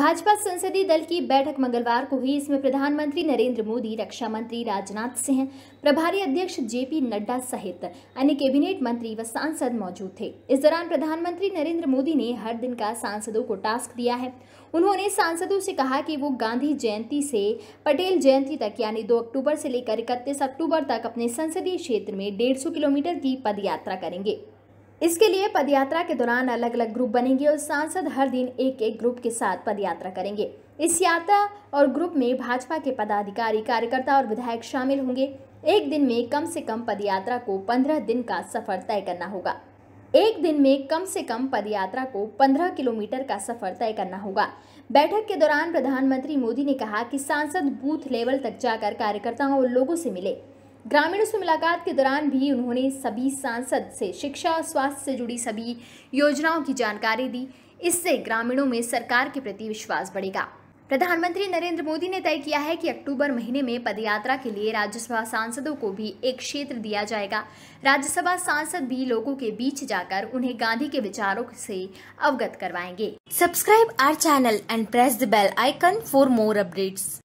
भाजपा संसदीय दल की बैठक मंगलवार को हुई इसमें प्रधानमंत्री नरेंद्र मोदी रक्षा मंत्री राजनाथ सिंह प्रभारी अध्यक्ष जेपी नड्डा सहित अन्य कैबिनेट मंत्री व सांसद मौजूद थे इस दौरान प्रधानमंत्री नरेंद्र मोदी ने हर दिन का सांसदों को टास्क दिया है उन्होंने सांसदों से कहा कि वो गांधी जयंती से पटेल जयंती तक यानी दो अक्टूबर से लेकर इकतीस अक्टूबर तक अपने संसदीय क्षेत्र में डेढ़ किलोमीटर की पदयात्रा करेंगे इसके लिए पदयात्रा के दौरान अलग अलग ग्रुप बनेंगे और सांसद हर दिन एक एक ग्रुप के साथ पदयात्रा करेंगे इस यात्रा और ग्रुप में भाजपा के पदाधिकारी कार्यकर्ता और विधायक शामिल होंगे एक दिन में कम से कम पदयात्रा को पंद्रह दिन का सफर तय करना होगा एक दिन में कम से कम पदयात्रा को पंद्रह किलोमीटर का सफर तय करना होगा बैठक के दौरान प्रधानमंत्री मोदी ने कहा कि सांसद बूथ लेवल तक जाकर कार्यकर्ताओं और लोगों से मिले ग्रामीणों से मुलाकात के दौरान भी उन्होंने सभी सांसद से शिक्षा और स्वास्थ्य से जुड़ी सभी योजनाओं की जानकारी दी इससे ग्रामीणों में सरकार के प्रति विश्वास बढ़ेगा प्रधानमंत्री नरेंद्र मोदी ने तय किया है कि अक्टूबर महीने में पदयात्रा के लिए राज्यसभा सांसदों को भी एक क्षेत्र दिया जाएगा राज्यसभा सांसद भी लोगों के बीच जाकर उन्हें गांधी के विचारों से अवगत करवाएंगे subscribe our channel and press the bell icon for more updates